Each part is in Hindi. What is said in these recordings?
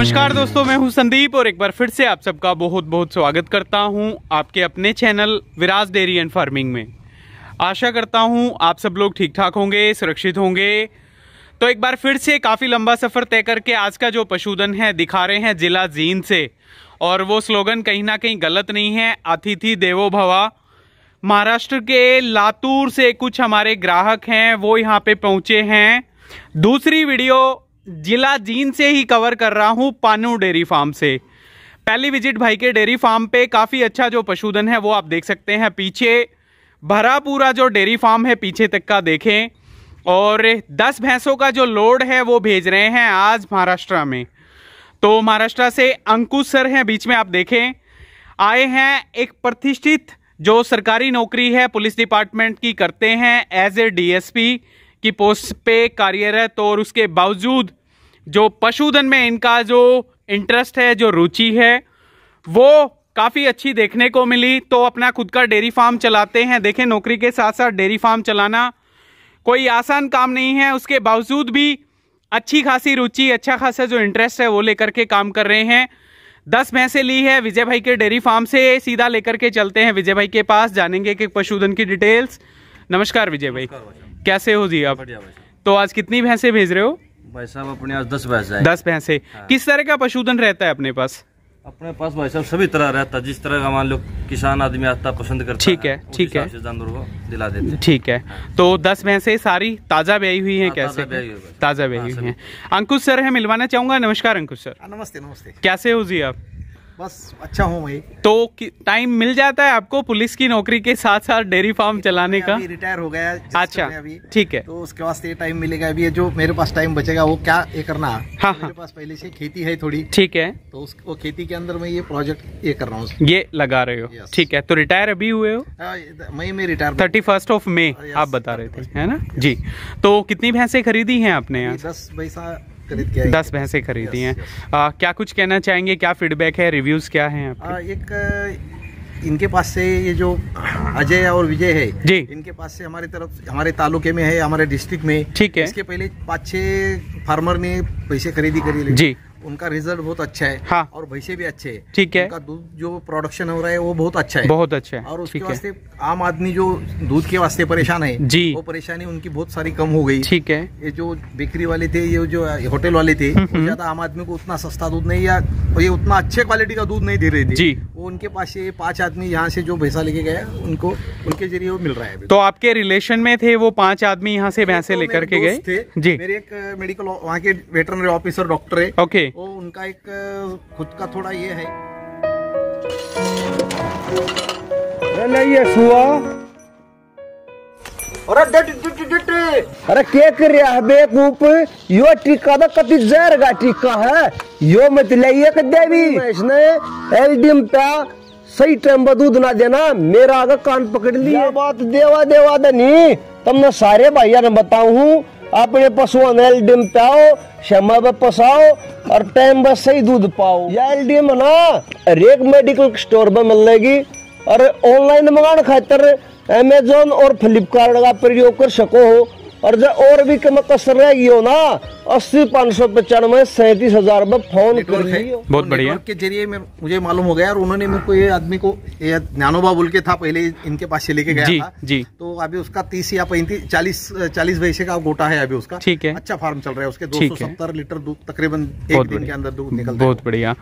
नमस्कार दोस्तों मैं हूं संदीप और एक बार फिर से आप सबका बहुत बहुत स्वागत करता हूं आपके अपने channel Viraj dairy and farming में आशा करता हूं आप सब लोग ठीक ठाक होंगे सुरक्षित होंगे तो एक बार फिर से काफ़ी लंबा सफ़र तय करके आज का जो पशुधन है दिखा रहे हैं जिला जींद से और वो स्लोगन कहीं ना कहीं गलत नहीं है अतिथि देवो भवा महाराष्ट्र के लातूर से कुछ हमारे ग्राहक हैं वो यहाँ पे पहुँचे हैं दूसरी वीडियो जिला जीन से ही कवर कर रहा हूँ पानू डेयरी फार्म से पहली विजिट भाई के डेयरी फार्म पे काफ़ी अच्छा जो पशुधन है वो आप देख सकते हैं पीछे भरा पूरा जो डेयरी फार्म है पीछे तक का देखें और दस भैंसों का जो लोड है वो भेज रहे हैं आज महाराष्ट्र में तो महाराष्ट्र से अंकुश सर हैं बीच में आप देखें आए हैं एक प्रतिष्ठित जो सरकारी नौकरी है पुलिस डिपार्टमेंट की करते हैं एज ए डी की पोस्ट पे कार्यरत और उसके बावजूद जो पशुधन में इनका जो इंटरेस्ट है जो रुचि है वो काफ़ी अच्छी देखने को मिली तो अपना खुद का डेयरी फार्म चलाते हैं देखें नौकरी के साथ साथ डेयरी फार्म चलाना कोई आसान काम नहीं है उसके बावजूद भी अच्छी खासी रुचि अच्छा खासा जो इंटरेस्ट है वो लेकर के काम कर रहे हैं दस भैंसें ली है विजय भाई के डेयरी फार्म से सीधा लेकर के चलते हैं विजय भाई के पास जानेंगे कि पशुधन की डिटेल्स नमस्कार विजय भाई कैसे हो जी आप तो आज कितनी भैंसे भेज रहे हो भाई साहब अपने पास दस भैंस है दस भैंस है हाँ। किस तरह का पशुधन रहता है अपने पास अपने पास भाई साहब सभी तरह रहता है जिस तरह का मान लो किसान आदमी आता पसंद करता ठीक है ठीक है जानवर को दिला देते ठीक है हाँ। तो दस भैंसे सारी ताजा ब्याई हुई है हाँ, कैसे ताजा ब्याई हुई है हाँ, अंकुश सर है मिलवाना चाहूंगा नमस्कार अंकुश सर नमस्ते नमस्ते कैसे हो जी आप बस अच्छा हूँ भाई तो टाइम मिल जाता है आपको पुलिस की नौकरी के साथ साथ डेयरी फार्म चलाने का रिटायर हो गया अच्छा अभी ठीक है तो उसके वास्ते टाइम मिलेगा अभी जो मेरे पास टाइम बचेगा वो क्या ये करना हाँ, मेरे हाँ। पास पहले से खेती है थोड़ी ठीक है तो वो खेती के अंदर मैं ये प्रोजेक्ट ये कर रहा हूँ ये लगा रहे हो ठीक है तो रिटायर अभी हुए हो हाँ, मई में retire thirty first of May आप बता रहे थे है ना जी तो कितनी भैंसे खरीदी है आपने यहाँ दस भैंसा खरीद दस भैंसे खरीदी हैं क्या कुछ कहना चाहेंगे क्या फीडबैक है रिव्यूज क्या है आ, एक इनके पास से ये जो अजय और विजय है जी इनके पास से हमारे तरफ हमारे तालुके में है हमारे डिस्ट्रिक्ट में ठीक है इसके पहले पाँच छे फार्मर ने पैसे खरीदी करी जी उनका रिजल्ट बहुत अच्छा है हाँ और भैंसे भी अच्छे हैं ठीक है उनका दूध जो प्रोडक्शन हो रहा है वो बहुत अच्छा है बहुत अच्छा है और उसके वास्ते आम आदमी जो दूध के वास्ते परेशान है जी वो परेशानी उनकी बहुत सारी कम हो गई ठीक है ये जो बेकरी वाले थे ये जो होटल वाले थे ज्यादा आम आदमी को उतना सस्ता दूध नहीं या ये उतना अच्छे क्वालिटी का दूध नहीं दे रहे थे जी वो उनके पास ये पांच आदमी यहाँ से जो भैंसा लेके गया उनको उनके जरिए वो मिल रहा है तो आपके रिलेशन में थे वो पांच आदमी यहाँ से भैंसे तो लेकर के गए जी मेरे एक मेडिकल वहाँ के वेटरनरी ऑफिसर डॉक्टर है ओके वो उनका एक खुद का थोड़ा ये है ये सुआ अरे के कर बेकूप यो तो कति जहर का टिका है यो मत देवी इसने एलडीएम पे सही टाइम पर दूध ना देना मेरा आगे कान पकड़ लिया बात देवा देवा दनी तुमने सारे भाइयों ने बताऊ अपने पशुओं ने एलडीएम पियाओ क्षमा में पसाओ और टाइम पर सही दूध पाओ यह एलडीएम ना हरेक मेडिकल स्टोर पर मिलेगी और ऑनलाइन मंगाने खातर अमेजोन और फ्लिपकार्ट का प्रयोग कर सको हो और जो और भी कम कसर रहेगी हो ना अस्सी पाँच सौ पचानवे सैंतीस हजार रूपए फोन कर बहुत बढ़िया के जरिए मैं मुझे मालूम हो गया और उन्होंने को ये आदमी को ये ज्ञानोबा बोल के था पहले इनके पास से लेके गया जी, था जी तो अभी उसका तीस या पैंतीस चालीस चालीस भैसे का गोटा है अभी उसका ठीक है अच्छा फार्म चल रहा है उसके दो सौ सत्तर लीटर दूध तकरीबन एक दिन के अंदर दूध निकल बहुत बढ़िया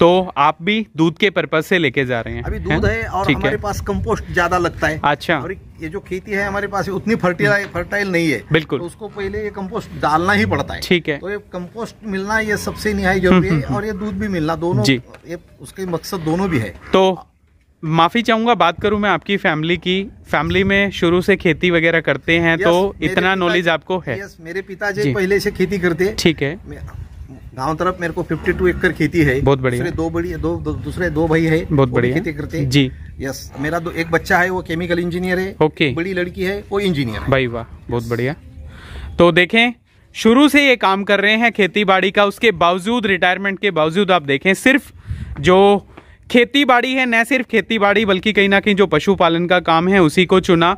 तो आप भी दूध के पर्पज से लेके जा रहे हैं अभी दूध है और हमारे पास कम्पोस्ट ज्यादा लगता है अच्छा और ये जो खेती है हमारे पास उतनी फर्टिलाइज फर्टाइल नहीं है बिल्कुल तो उसको पहले ये कम्पोस्ट डालना ही पड़ता है ठीक है तो ये कंपोस्ट मिलना ये सबसे निहाई जरूरी है हम्म, हम्म, हम्म। और ये दूध भी मिलना दोनों ये उसके मकसद दोनों भी है तो माफ़ी चाहूंगा बात करूं मैं आपकी फैमिली की फैमिली में शुरू से खेती वगैरह करते हैं तो इतना नॉलेज आपको है यस मेरे पिताजी पहले से खेती करते हैं ठीक है गांव तरफ मेरे को 52 एकड़ खेती है बहुत बढ़िया दूसरे दो बड़ी दो, दो दूसरे दो भाई है बहुत बड़ी खेती करते हैं जी यस मेरा दो एक बच्चा है वो केमिकल इंजीनियर है ओके बड़ी लड़की है वो इंजीनियर भाई वाह बहुत बढ़िया तो देखें शुरू से ये काम कर रहे हैं खेती बाड़ी का उसके बावजूद रिटायरमेंट के बावजूद आप देखें सिर्फ जो खेती बाड़ी है न सिर्फ खेती बाड़ी बल्कि कहीं ना कहीं जो पशुपालन का काम है उसी को चुना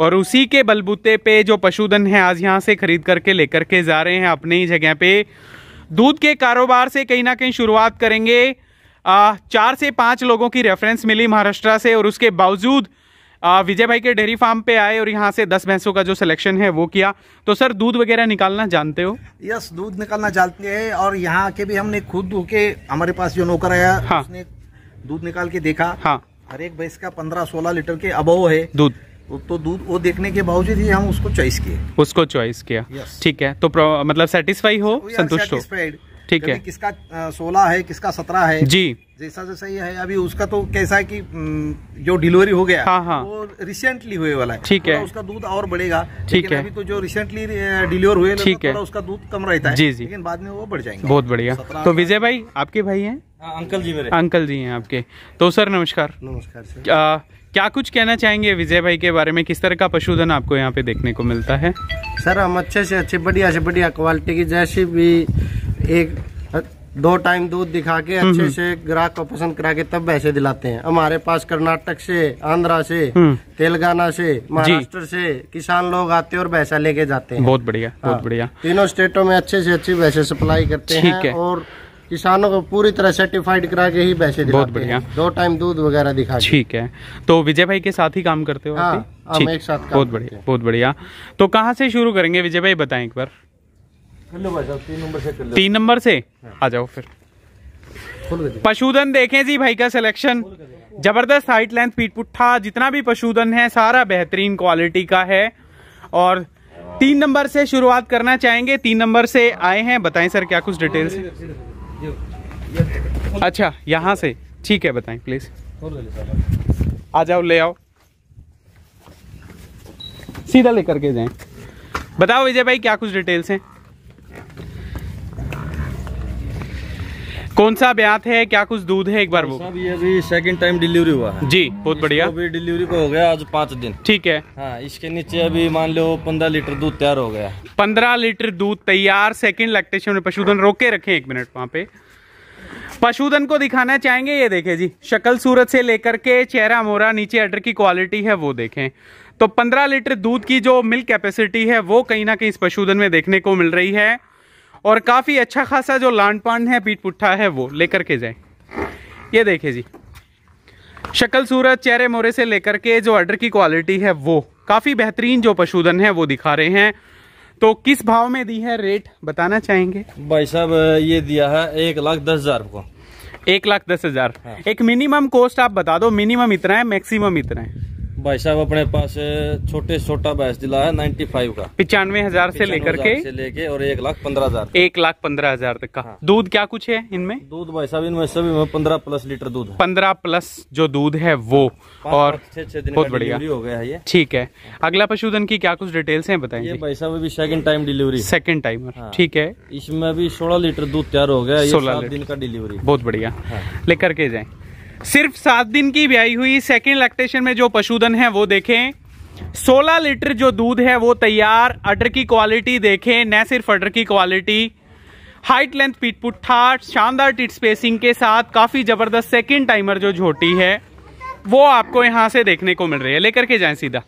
और उसी के बलबूते पे जो पशुधन है आज यहाँ से खरीद करके लेकर के जा रहे हैं अपने ही जगह पे दूध के कारोबार से कहीं ना कहीं शुरुआत करेंगे आ, चार से पाँच लोगों की रेफरेंस मिली महाराष्ट्र से और उसके बावजूद विजय भाई के डेयरी फार्म पे आए और यहाँ से दस भैंसों का जो सिलेक्शन है वो किया तो सर दूध वगैरह निकालना जानते हो यस दूध निकालना जानते हैं और यहाँ के भी हमने खुद होके हमारे पास जो नौकर आया हाँ। उसने दूध निकाल के देखा हाँ हर एक भैंस का पंद्रह सोलह लीटर के अबव है दूध तो दूध वो देखने के बावजूद ही हम उसको चॉइस किए उसको चॉइस किया ठीक है तो मतलब सेटिस्फाई हो संतुष्ट हो ठीक है किसका सोलह है किसका सत्रह है जी जैसा जैसा ये है अभी उसका तो कैसा है कि जो डिलीवरी हो गया हाँ हाँ। वो रिसेंटली हुए वाला है ठीक है उसका दूध और बढ़ेगा ठीक है अभी तो जो रिसेंटली डिलीवर हुए ठीक तो है उसका दूध कम रहता है जी जी लेकिन बाद में वो बढ़ जाएंगे बहुत बढ़िया तो विजय भाई आपके भाई हैं हाँ, अंकल जी मेरे अंकल जी हैं आपके तो सर नमस्कार नमस्कार सर क्या कुछ कहना चाहेंगे विजय भाई के बारे में किस तरह का पशुधन आपको यहाँ पे देखने को मिलता है सर हम अच्छे से अच्छे बढ़िया से बढ़िया क्वालिटी की जैसी भी एक दो टाइम दूध दिखा के हम्म, अच्छे हम्म। से ग्राहक को पसंद करा के तब वैसे दिलाते हैं हमारे पास कर्नाटक से आंध्रा से हम्म। तेलंगाना से महाराष्ट्र से किसान लोग आते हैं और वैसा लेके जाते हैं बहुत बढ़िया हाँ, बहुत बढ़िया तीनों स्टेटों में अच्छे से अच्छी वैसे सप्लाई करते हैं है। और किसानों को पूरी तरह सर्टिफाइड करा के ही पैसे बहुत बढ़िया दो टाइम दूध वगैरह दिखा ठीक है तो विजय भाई के साथ ही काम करते हो हाँ, हम एक साथ बहुत बढ़िया बहुत बढ़िया तो कहाँ से शुरू करेंगे विजय भाई बताए एक बार तीन नंबर से तीन नंबर से हाँ। आ जाओ फिर पशुधन देखें जी भाई का सिलेक्शन जबरदस्त हाइट लेंथ पीट पुट्ठा जितना भी पशुधन है सारा बेहतरीन क्वालिटी का है और तीन नंबर से शुरुआत करना चाहेंगे तीन नंबर से आए हैं बताएं सर क्या कुछ डिटेल्स अच्छा यहाँ से ठीक है बताएं प्लीज आ जाओ ले आओ सीधा लेकर के जाएं बताओ विजय भाई क्या कुछ डिटेल्स हैं कौन सा ब्यात है क्या कुछ दूध है एक बार वो ये अभी सेकंड टाइम डिलीवरी हुआ है जी बहुत बढ़िया अभी डिलीवरी को हो गया आज पाँच दिन ठीक है हाँ इसके नीचे अभी मान लो पंद्रह लीटर दूध तैयार हो गया पंद्रह लीटर दूध तैयार सेकंड लैक्टेशन पशुधन रोक के रखे एक मिनट वहाँ पे पशुधन को दिखाना चाहेंगे ये देखे जी शक्ल सूरत से लेकर के चेहरा मोरा नीचे अडर की क्वालिटी है वो देखें तो 15 लीटर दूध की जो मिल्क कैपेसिटी है वो कहीं ना कहीं इस पशुधन में देखने को मिल रही है और काफ़ी अच्छा खासा जो लांड पांड है पीट पुट्ठा है वो लेकर के जाएं ये देखिए जी शक्ल सूरत चेहरे मोरे से लेकर के जो ऑर्डर की क्वालिटी है वो काफ़ी बेहतरीन जो पशुधन है वो दिखा रहे हैं तो किस भाव में दी है रेट बताना चाहेंगे भाई साहब ये दिया है एक लाख दस हज़ार को एक लाख दस हज़ार हाँ। एक मिनिमम कॉस्ट आप बता दो मिनिमम इतना है मैक्सिमम इतना है भाई साहब अपने पास छोटे छोटा भैंस दिला है नाइन्टी फाइव का पिचानवे हजार से लेकर के से लेके और एक लाख पंद्रह हजार एक लाख पंद्रह हजार तक का हाँ। दूध क्या कुछ है इनमें दूध भाई साहब इनमें सभी में पंद्रह प्लस लीटर दूध है पंद्रह प्लस जो दूध है वो हाँ, और छह दिन बहुत बढ़िया हो गया है ये ठीक है अगला पशुधन की क्या कुछ डिटेल्स है बताए भाई साहब अभी second time delivery second time ठीक है इसमें अभी सोलह लीटर दूध तैयार हो गया सोलह दिन का डिलीवरी बहुत बढ़िया हाँ। लेकर के जाए सिर्फ सात दिन की ब्याई हुई सेकेंड लैक्टेशन में जो पशुधन है वो देखें 16 लीटर जो दूध है वो तैयार अडर की क्वालिटी देखें न सिर्फ अडर की क्वालिटी हाइट लेंथ पीट पुट्ठा शानदार टिट स्पेसिंग के साथ काफ़ी ज़बरदस्त सेकेंड टाइमर जो झोटी है वो आपको यहाँ से देखने को मिल रही है लेकर के जाएं सीधा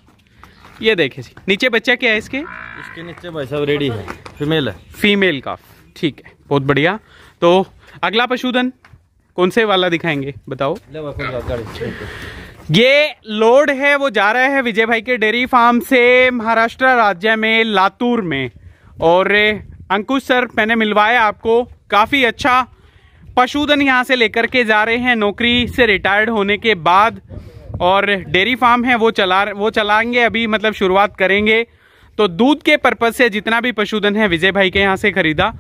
ये देखे जी नीचे बच्चा क्या है इसके इसके नीचे भाई साहब रेडी है फीमेल है फीमेल का ठीक है बहुत बढ़िया तो अगला पशुधन कौन से वाला दिखाएंगे बताओ ये लोड है वो जा रहा है विजय भाई के डेयरी फार्म से महाराष्ट्र राज्य में लातूर में और अंकुश सर मैंने मिलवाया आपको काफ़ी अच्छा पशुधन यहाँ से लेकर के जा रहे हैं नौकरी से रिटायर्ड होने के बाद और डेयरी फार्म है वो चला वो चलाएंगे अभी मतलब शुरुआत करेंगे तो दूध के पर्पज से जितना भी पशुधन है विजय भाई के यहाँ से खरीदा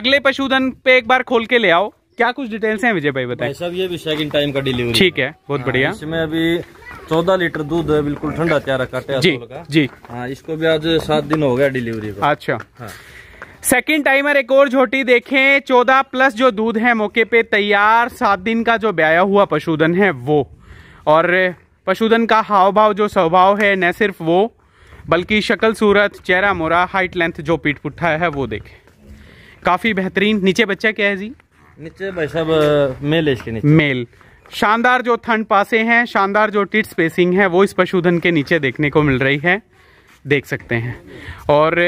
अगले पशुधन पे एक बार खोल के ले आओ क्या कुछ डिटेल्स हैं विजय भाई बताए सब ये भी सेकंड टाइम का डिलीवरी ठीक है बहुत हाँ, बढ़िया इसमें अभी चौदह लीटर दूध है बिल्कुल ठंडा तैयार रखा जी जी हाँ इसको भी आज सात दिन हो गया डिलीवरी अच्छा सेकेंड हाँ। टाइमर एक और झोटी देखें चौदह प्लस जो दूध है मौके पे तैयार सात दिन का जो ब्याया हुआ पशुधन है वो और पशुधन का हाव भाव जो स्वभाव है न सिर्फ वो बल्कि शक्ल सूरत चेहरा मोरा हाइट लेंथ जो पीठ पुट्ठा है वो देखें काफ़ी बेहतरीन नीचे बच्चा क्या है जी नीचे भाई साहब मेल है इसके नीचे मेल शानदार जो थंड पासे हैं शानदार जो टिट स्पेसिंग है वो इस पशुधन के नीचे देखने को मिल रही है देख सकते हैं और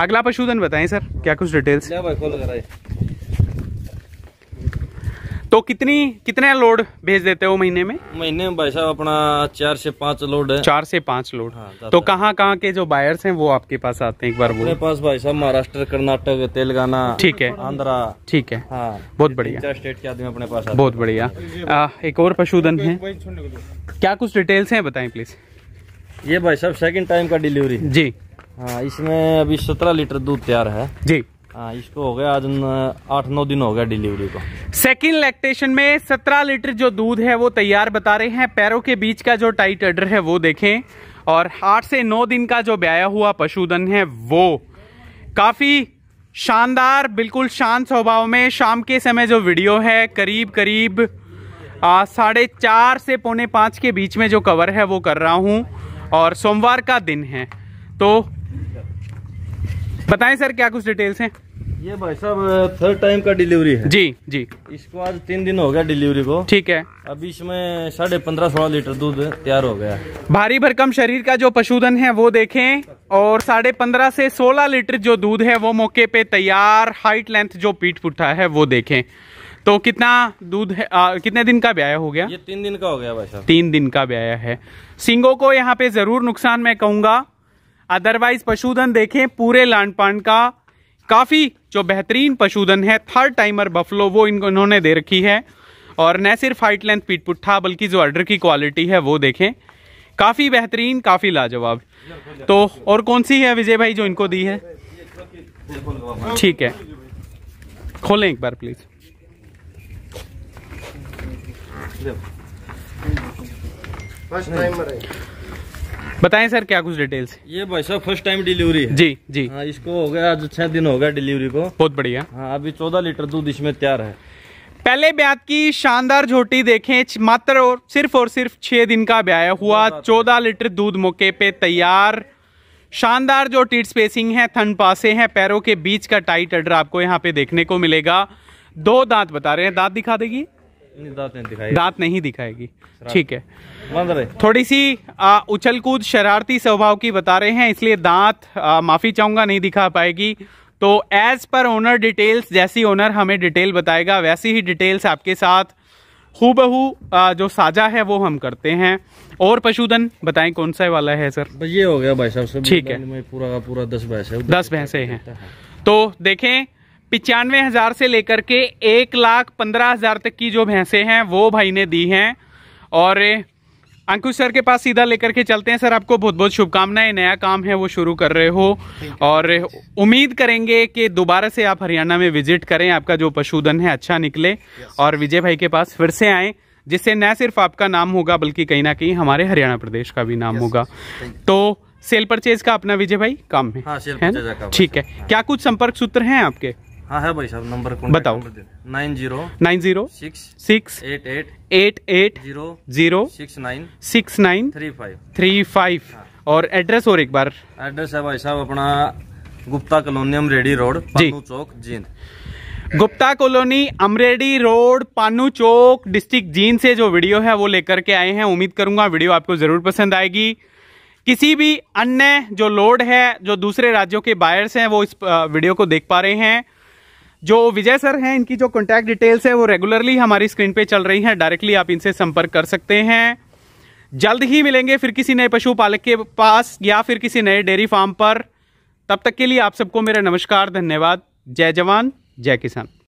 अगला पशुधन बताएं सर क्या कुछ डिटेल्स तो कितनी कितने लोड भेज देते हो महीने में महीने में भाई साहब अपना चार से पाँच लोड है चार से पाँच लोड हाँ, तो कहाँ कहाँ के जो बायर्स हैं वो आपके पास आते हैं एक बार मेरे पास भाई साहब महाराष्ट्र कर्नाटक तेलंगाना ठीक है आंध्रा ठीक है हाँ बहुत बढ़िया स्टेट के आदमी अपने पास बहुत बढ़िया एक और पशुधन है क्या कुछ डिटेल्स है बताए प्लीज ये भाई साहब सेकेंड टाइम का डिलीवरी जी हाँ इसमें अभी सत्रह लीटर दूध तैयार है जी हाँ, इसको हो गया आज आठ नौ दिन हो गया डिलीवरी को सेकंड लैक्टेशन में सत्रह लीटर जो दूध है वो तैयार बता रहे हैं पैरों के बीच का जो टाइट अडर है वो देखें और आठ से नौ दिन का जो ब्याया हुआ पशुधन है वो काफ़ी शानदार बिल्कुल शांत स्वभाव में शाम के समय जो वीडियो है करीब करीब साढ़े चार से पौने पाँच के बीच में जो कवर है वो कर रहा हूँ और सोमवार का दिन है तो बताएं सर क्या कुछ डिटेल्स हैं ये भाई साहब थर्ड टाइम का डिलीवरी है जी जी इसको आज तीन दिन हो गया डिलीवरी को ठीक है अभी इसमें साढ़े पंद्रह सोलह लीटर दूध तैयार हो गया भारी भरकम शरीर का जो पशुधन है वो देखें और साढ़े पंद्रह से सोलह लीटर जो दूध है वो मौके पे तैयार हाइट लेंथ जो पीठ पुटा है वो देखें तो कितना दूध है कितने दिन का ब्याया हो गया ये तीन दिन का हो गया भाई साहब तीन दिन का ब्याया है सिंगों को यहाँ पे जरूर नुकसान मैं कहूँगा अदरवाइज पशुधन देखें पूरे लांड पान का काफ़ी जो बेहतरीन पशुधन है थर्ड टाइमर बफलो वो इन इन्होंने दे रखी है और न सिर्फ हाइट लेंथ पीट पुट्ठा बल्कि जो अर्डर की क्वालिटी है वो देखें काफ़ी बेहतरीन काफ़ी लाजवाब तो और कौन सी है विजय भाई जो इनको दी है ठीक है खोलें एक बार प्लीज़ फर्स्ट टाइमर है बताएं सर क्या कुछ डिटेल्स ये भाई साहब फर्स्ट टाइम डिलीवरी है जी जी आ, हाँ, इसको हो गया आज छह दिन हो गया डिलीवरी को बहुत बढ़िया हाँ अभी चौदह लीटर दूध इसमें तैयार है पहले ब्यात की शानदार झोटी देखें मात्र और सिर्फ और सिर्फ छह दिन का ब्याह हुआ चौदह लीटर दूध मौके पे तैयार शानदार जो टीट स्पेसिंग है थन पासे हैं पैरों के बीच का टाइट अडर आपको यहाँ पे देखने को मिलेगा दो दांत बता रहे हैं दांत दिखा देगी दांत नहीं दिखाएगी ठीक है थोड़ी सी उछल कूद शरारती स्वभाव की बता रहे हैं इसलिए दांत माफ़ी चाहूंगा नहीं दिखा पाएगी तो एज़ पर ओनर डिटेल्स जैसी ओनर हमें डिटेल बताएगा वैसी ही डिटेल्स आपके साथ हु बहू जो साझा है वो हम करते हैं और पशुधन बताएं कौन सा वाला है सर ये हो गया भाई साहब ठीक है पूरा पूरा दस भैंसे दस भैंसे हैं तो देखें पिचानवे हज़ार से लेकर के एक लाख पंद्रह हज़ार तक की जो भैंसे हैं वो भाई ने दी हैं और अंकुश सर के पास सीधा लेकर के चलते हैं सर आपको बहुत बहुत शुभकामनाएं नया काम है वो शुरू कर रहे हो और उम्मीद करेंगे कि दोबारा से आप हरियाणा में विजिट करें आपका जो पशुधन है अच्छा निकले और विजय भाई के पास फिर से आए जिससे न सिर्फ आपका नाम होगा बल्कि कहीं ना कहीं हमारे हरियाणा प्रदेश का भी नाम होगा तो सेल परचेज का अपना विजय भाई काम हाँ, है हाँ, है, है ठीक है क्या कुछ संपर्क सूत्र हैं आपके हाँ है भाई साहब नंबर बताओ nine zero nine zero six six eight eight eight eight zero zero six nine six nine three five three five हाँ। और एड्रेस और एक बार एड्रेस है भाई साहब अपना गुप्ता कॉलोनी अमरेडी रोड जी Chowk Jind Gupta colony Amredi road Panu Chowk district Jind से जो वीडियो है वो लेकर के आए हैं उम्मीद करूंगा वीडियो आपको ज़रूर पसंद आएगी किसी भी अन्य जो लोड है जो दूसरे राज्यों के बायर्स हैं वो इस वीडियो को देख पा रहे हैं जो विजय सर हैं इनकी जो कॉन्टैक्ट डिटेल्स है वो रेगुलरली हमारी स्क्रीन पे चल रही हैं डायरेक्टली आप इनसे संपर्क कर सकते हैं जल्द ही मिलेंगे फिर किसी नए पशुपालक के पास या फिर किसी नए डेयरी फार्म पर तब तक के लिए आप सबको मेरा नमस्कार धन्यवाद जय जवान जय किसान